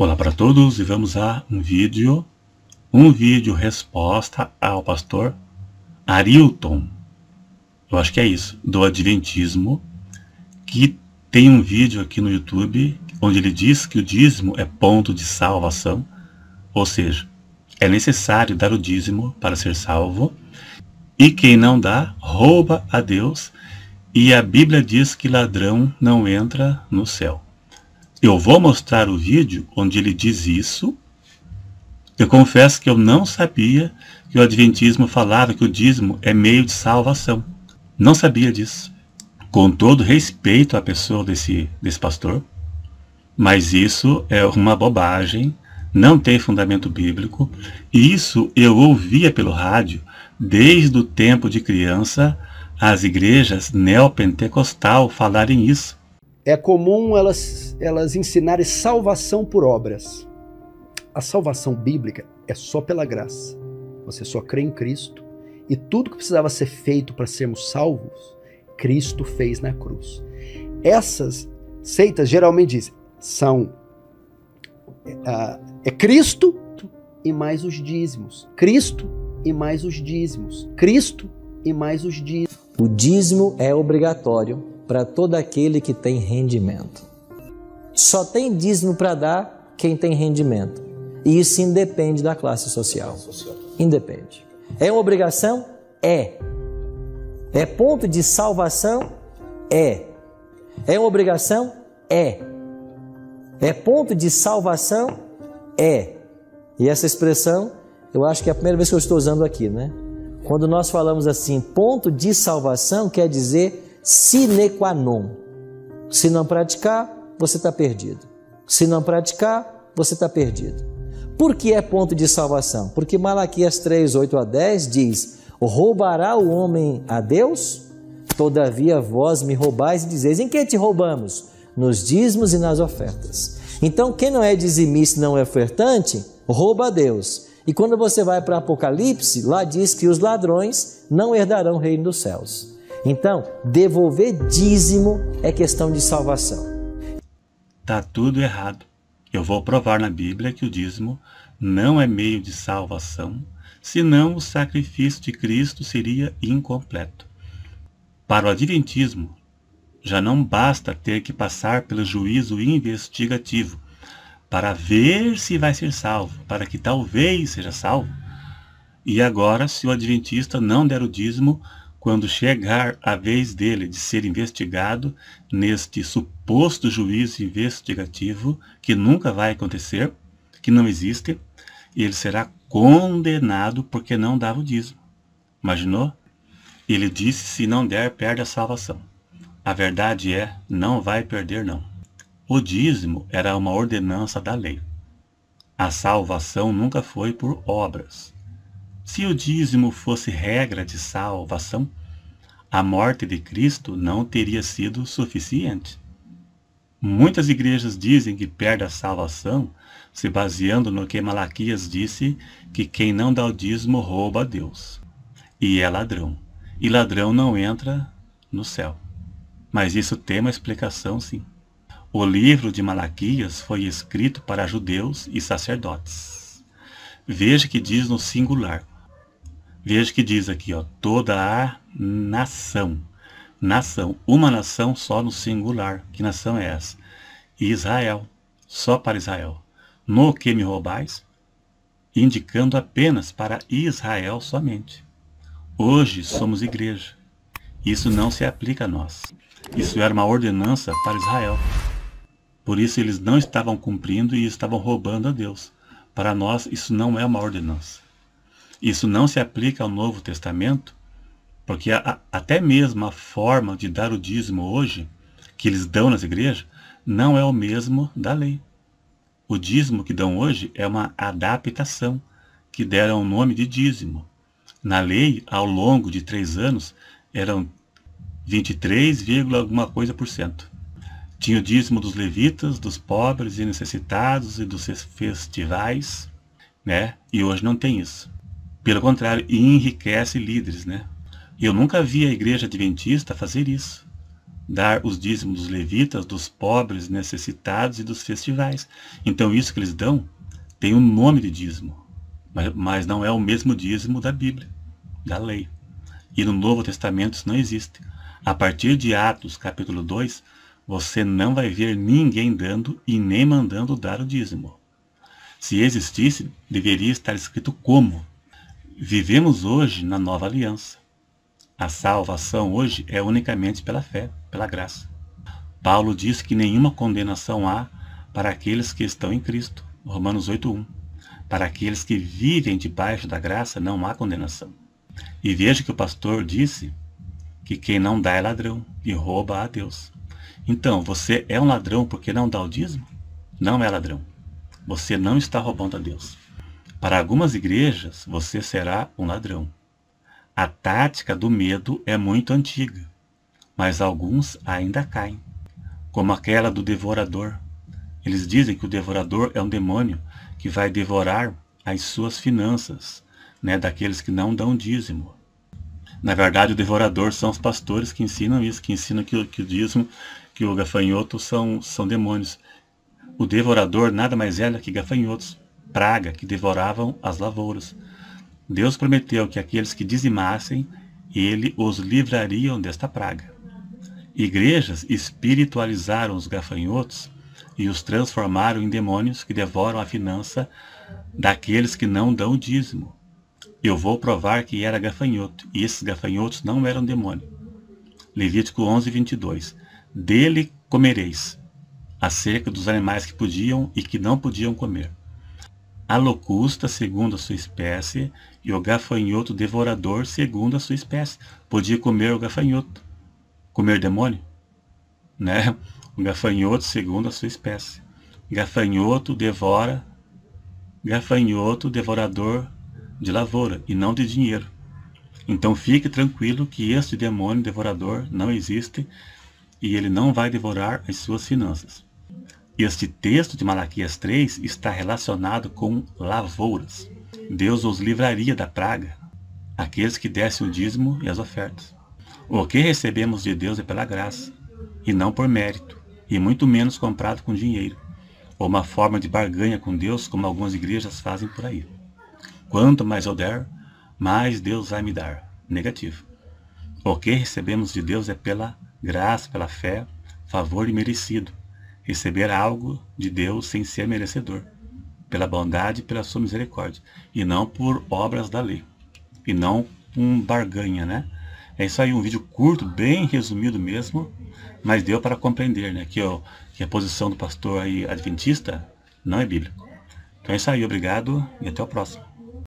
Olá para todos e vamos a um vídeo, um vídeo resposta ao pastor Arilton, eu acho que é isso, do Adventismo, que tem um vídeo aqui no YouTube onde ele diz que o dízimo é ponto de salvação, ou seja, é necessário dar o dízimo para ser salvo, e quem não dá, rouba a Deus, e a Bíblia diz que ladrão não entra no céu. Eu vou mostrar o vídeo onde ele diz isso. Eu confesso que eu não sabia que o Adventismo falava que o dízimo é meio de salvação. Não sabia disso. Com todo respeito à pessoa desse, desse pastor, mas isso é uma bobagem, não tem fundamento bíblico. Isso eu ouvia pelo rádio desde o tempo de criança as igrejas neopentecostal falarem isso. É comum elas, elas ensinarem salvação por obras. A salvação bíblica é só pela graça. Você só crê em Cristo e tudo que precisava ser feito para sermos salvos, Cristo fez na cruz. Essas seitas geralmente dizem são é, ah, é Cristo e mais os dízimos. Cristo e mais os dízimos. Cristo e mais os dízimos. O dízimo é obrigatório para todo aquele que tem rendimento. Só tem dízimo para dar quem tem rendimento. E isso independe da classe social. Independe. É uma obrigação? É. É ponto de salvação? É. É uma obrigação? É. É ponto de salvação? É. E essa expressão, eu acho que é a primeira vez que eu estou usando aqui, né? Quando nós falamos assim, ponto de salvação quer dizer sine qua non. Se não praticar, você está perdido. Se não praticar, você está perdido. Por que é ponto de salvação? Porque Malaquias 3, 8 a 10 diz: Roubará o homem a Deus? Todavia vós me roubais e dizeis: Em que te roubamos? Nos dízimos e nas ofertas. Então, quem não é dizimista não é ofertante, rouba a Deus. E quando você vai para Apocalipse, lá diz que os ladrões não herdarão o reino dos céus. Então, devolver dízimo é questão de salvação. Tá tudo errado. Eu vou provar na Bíblia que o dízimo não é meio de salvação, senão o sacrifício de Cristo seria incompleto. Para o Adventismo, já não basta ter que passar pelo juízo investigativo para ver se vai ser salvo, para que talvez seja salvo. E agora, se o Adventista não der o dízimo, quando chegar a vez dele de ser investigado neste suposto juízo investigativo, que nunca vai acontecer, que não existe, ele será condenado porque não dava o dízimo. Imaginou? Ele disse: se não der, perde a salvação. A verdade é: não vai perder, não. O dízimo era uma ordenança da lei. A salvação nunca foi por obras. Se o dízimo fosse regra de salvação, a morte de Cristo não teria sido suficiente. Muitas igrejas dizem que perde a salvação, se baseando no que Malaquias disse, que quem não dá o dízimo rouba a Deus. E é ladrão. E ladrão não entra no céu. Mas isso tem uma explicação, sim. O livro de Malaquias foi escrito para judeus e sacerdotes. Veja que diz no singular, Veja que diz aqui, ó, toda a nação. Nação, uma nação só no singular. Que nação é essa? Israel, só para Israel. No que me roubais, indicando apenas para Israel somente. Hoje somos igreja. Isso não se aplica a nós. Isso era uma ordenança para Israel. Por isso eles não estavam cumprindo e estavam roubando a Deus. Para nós, isso não é uma ordenança. Isso não se aplica ao Novo Testamento, porque a, a, até mesmo a forma de dar o dízimo hoje, que eles dão nas igrejas, não é o mesmo da lei. O dízimo que dão hoje é uma adaptação, que deram o nome de dízimo. Na lei, ao longo de três anos, eram 23, alguma coisa por cento. Tinha o dízimo dos levitas, dos pobres e necessitados e dos festivais, né? E hoje não tem isso. Pelo contrário, enriquece líderes, né? Eu nunca vi a igreja adventista fazer isso. Dar os dízimos dos levitas, dos pobres, necessitados e dos festivais. Então isso que eles dão tem o um nome de dízimo, mas, mas não é o mesmo dízimo da Bíblia, da lei. E no Novo Testamento isso não existe. A partir de Atos, capítulo 2, você não vai ver ninguém dando e nem mandando dar o dízimo. Se existisse, deveria estar escrito como, Vivemos hoje na nova aliança. A salvação hoje é unicamente pela fé, pela graça. Paulo diz que nenhuma condenação há para aqueles que estão em Cristo. Romanos 8:1. Para aqueles que vivem debaixo da graça não há condenação. E veja que o pastor disse que quem não dá é ladrão e rouba a Deus. Então, você é um ladrão porque não dá o dízimo? Não é ladrão. Você não está roubando a Deus. Para algumas igrejas, você será um ladrão. A tática do medo é muito antiga, mas alguns ainda caem, como aquela do devorador. Eles dizem que o devorador é um demônio que vai devorar as suas finanças, né, daqueles que não dão dízimo. Na verdade, o devorador são os pastores que ensinam isso, que ensinam que, que o dízimo, que o gafanhoto são, são demônios. O devorador nada mais é do que gafanhotos praga que devoravam as lavouras. Deus prometeu que aqueles que dizimassem, ele os livraria desta praga. Igrejas espiritualizaram os gafanhotos e os transformaram em demônios que devoram a finança daqueles que não dão dízimo. Eu vou provar que era gafanhoto, e esses gafanhotos não eram demônio. Levítico 11, 22. Dele comereis, acerca dos animais que podiam e que não podiam comer a locusta, segundo a sua espécie, e o gafanhoto devorador, segundo a sua espécie. Podia comer o gafanhoto. Comer demônio? Né? O gafanhoto, segundo a sua espécie. Gafanhoto devora. Gafanhoto devorador de lavoura e não de dinheiro. Então fique tranquilo que este demônio devorador não existe e ele não vai devorar as suas finanças. Este texto de Malaquias 3 está relacionado com lavouras. Deus os livraria da praga, aqueles que dessem o dízimo e as ofertas. O que recebemos de Deus é pela graça, e não por mérito, e muito menos comprado com dinheiro, ou uma forma de barganha com Deus, como algumas igrejas fazem por aí. Quanto mais eu der, mais Deus vai me dar. Negativo. O que recebemos de Deus é pela graça, pela fé, favor e merecido, receber algo de Deus sem ser merecedor, pela bondade e pela sua misericórdia, e não por obras da lei, e não um barganha, né? É isso aí, um vídeo curto, bem resumido mesmo, mas deu para compreender, né? Que, ó, que a posição do pastor aí adventista não é bíblico. Então é isso aí, obrigado e até o próximo.